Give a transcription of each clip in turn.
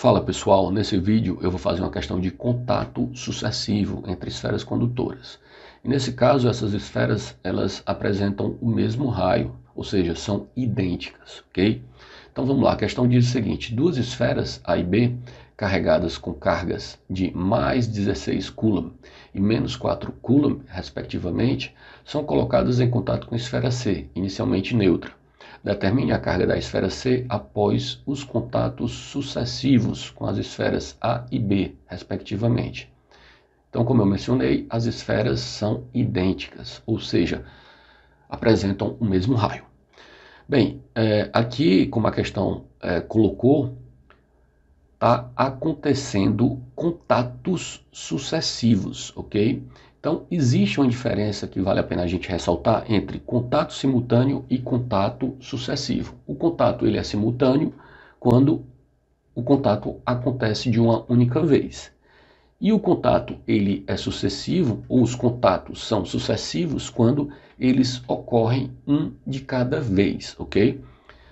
Fala pessoal, nesse vídeo eu vou fazer uma questão de contato sucessivo entre esferas condutoras. E nesse caso, essas esferas elas apresentam o mesmo raio, ou seja, são idênticas, ok? Então vamos lá, a questão diz o seguinte: duas esferas A e B carregadas com cargas de mais 16 coulomb e menos 4 coulomb, respectivamente, são colocadas em contato com a esfera C, inicialmente neutra. Determine a carga da esfera C após os contatos sucessivos com as esferas A e B, respectivamente. Então, como eu mencionei, as esferas são idênticas, ou seja, apresentam o mesmo raio. Bem, é, aqui, como a questão é, colocou, está acontecendo contatos sucessivos, ok? Então, existe uma diferença que vale a pena a gente ressaltar entre contato simultâneo e contato sucessivo. O contato ele é simultâneo quando o contato acontece de uma única vez. E o contato ele é sucessivo, ou os contatos são sucessivos quando eles ocorrem um de cada vez, ok?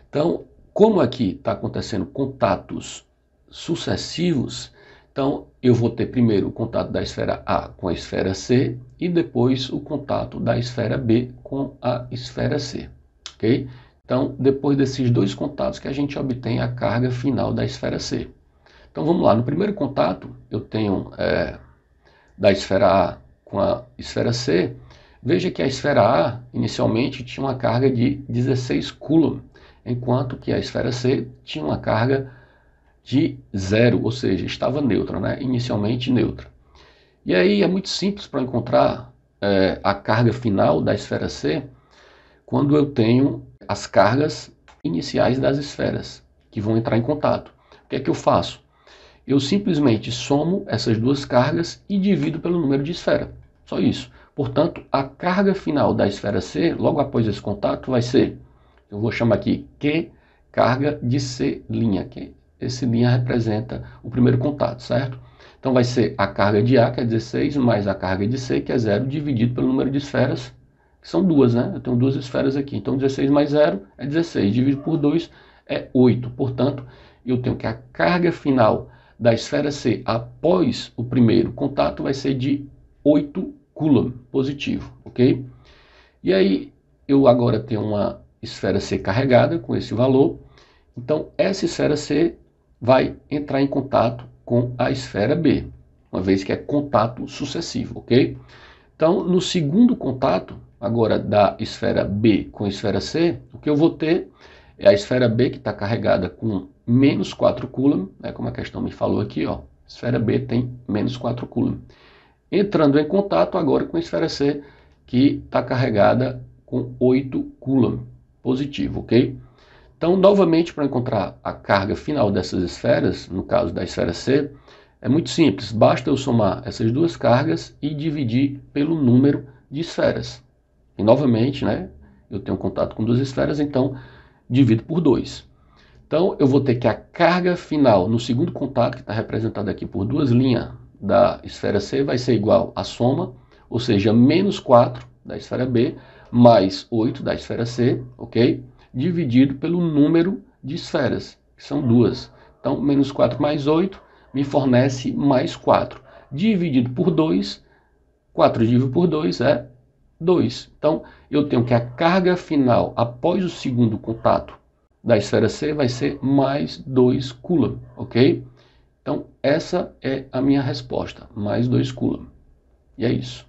Então, como aqui está acontecendo contatos sucessivos, então, eu vou ter primeiro o contato da esfera A com a esfera C e depois o contato da esfera B com a esfera C. Ok? Então, depois desses dois contatos que a gente obtém a carga final da esfera C. Então, vamos lá. No primeiro contato, eu tenho é, da esfera A com a esfera C. Veja que a esfera A, inicialmente, tinha uma carga de 16 coulomb, enquanto que a esfera C tinha uma carga de de zero, ou seja, estava neutra, né? inicialmente neutra. E aí é muito simples para encontrar é, a carga final da esfera C quando eu tenho as cargas iniciais das esferas que vão entrar em contato. O que é que eu faço? Eu simplesmente somo essas duas cargas e divido pelo número de esfera. Só isso. Portanto, a carga final da esfera C, logo após esse contato, vai ser, eu vou chamar aqui Q carga de C', que esse linha representa o primeiro contato, certo? Então vai ser a carga de A, que é 16, mais a carga de C, que é 0, dividido pelo número de esferas, que são duas, né? Eu tenho duas esferas aqui. Então 16 mais 0 é 16, dividido por 2 é 8. Portanto, eu tenho que a carga final da esfera C após o primeiro contato vai ser de 8 coulomb positivo, ok? E aí eu agora tenho uma esfera C carregada com esse valor. Então essa esfera C vai entrar em contato com a esfera B, uma vez que é contato sucessivo, ok? Então, no segundo contato, agora da esfera B com a esfera C, o que eu vou ter é a esfera B que está carregada com menos 4 Coulomb, né, como a questão me falou aqui, ó, esfera B tem menos 4 Coulomb. Entrando em contato agora com a esfera C, que está carregada com 8 Coulomb, positivo, ok? Então, novamente, para encontrar a carga final dessas esferas, no caso da esfera C, é muito simples, basta eu somar essas duas cargas e dividir pelo número de esferas. E novamente, né, eu tenho contato com duas esferas, então divido por 2. Então, eu vou ter que a carga final no segundo contato, que está representada aqui por duas linhas da esfera C, vai ser igual à soma, ou seja, menos 4 da esfera B, mais 8 da esfera C, ok? dividido pelo número de esferas, que são duas. Então, menos 4 mais 8 me fornece mais 4. Dividido por 2, 4 dividido por 2 é 2. Então, eu tenho que a carga final após o segundo contato da esfera C vai ser mais 2 Coulomb, ok? Então, essa é a minha resposta, mais 2 Coulomb. E é isso.